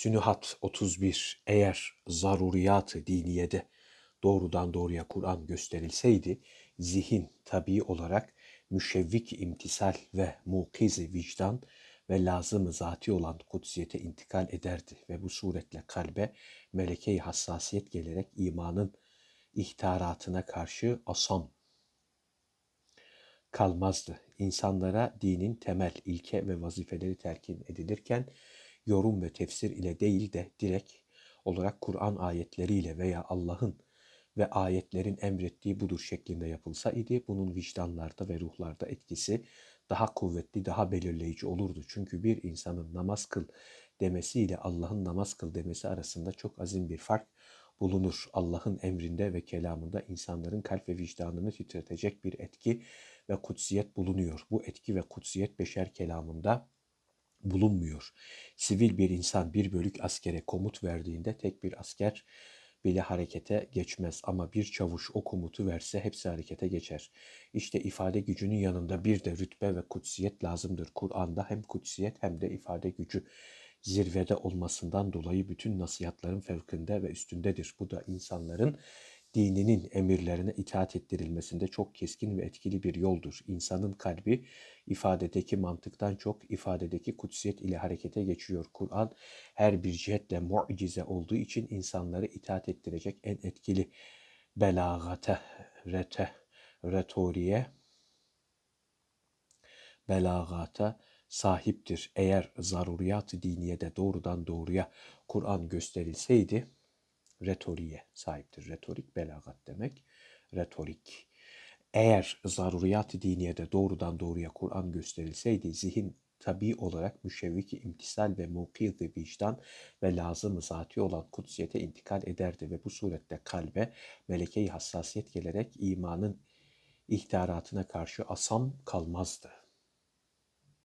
Sünühat 31 eğer zaruriyatı diniyede doğrudan doğruya Kur'an gösterilseydi zihin tabii olarak müşevvik imtisal ve mukiz vicdan ve lazımı zati olan kutsiyete intikal ederdi ve bu suretle kalbe melekey hassasiyet gelerek imanın ihtaratına karşı asam kalmazdı. İnsanlara dinin temel ilke ve vazifeleri telkin edilirken yorum ve tefsir ile değil de direkt olarak Kur'an ayetleriyle veya Allah'ın ve ayetlerin emrettiği budur şeklinde yapılsa idi bunun vicdanlarda ve ruhlarda etkisi daha kuvvetli, daha belirleyici olurdu. Çünkü bir insanın namaz kıl demesiyle Allah'ın namaz kıl demesi arasında çok azim bir fark bulunur. Allah'ın emrinde ve kelamında insanların kalp ve vicdanını titretecek bir etki ve kutsiyet bulunuyor. Bu etki ve kutsiyet beşer kelamında bulunmuyor. Sivil bir insan bir bölük askere komut verdiğinde tek bir asker bile harekete geçmez ama bir çavuş o komutu verse hepsi harekete geçer. İşte ifade gücünün yanında bir de rütbe ve kutsiyet lazımdır. Kur'an'da hem kutsiyet hem de ifade gücü zirvede olmasından dolayı bütün nasihatların fevkinde ve üstündedir. Bu da insanların dininin emirlerine itaat ettirilmesinde çok keskin ve etkili bir yoldur. İnsanın kalbi ifadedeki mantıktan çok ifadedeki kutsiyet ile harekete geçiyor. Kur'an her bir cihetle mucize olduğu için insanları itaat ettirecek en etkili belagate, rete, retoriye, belagata sahiptir. Eğer zaruriyat diniyede doğrudan doğruya Kur'an gösterilseydi, retoriğe sahiptir. Retorik belagat demek. Retorik. Eğer zaruriyat-ı diniyede doğrudan doğruya Kur'an gösterilseydi zihin tabi olarak müşevviki imtisal ve mukid vicdan ve lazım zati olan kutsiyete intikal ederdi ve bu surette kalbe melekeyi hassasiyet gelerek imanın ihtaratına karşı asam kalmazdı.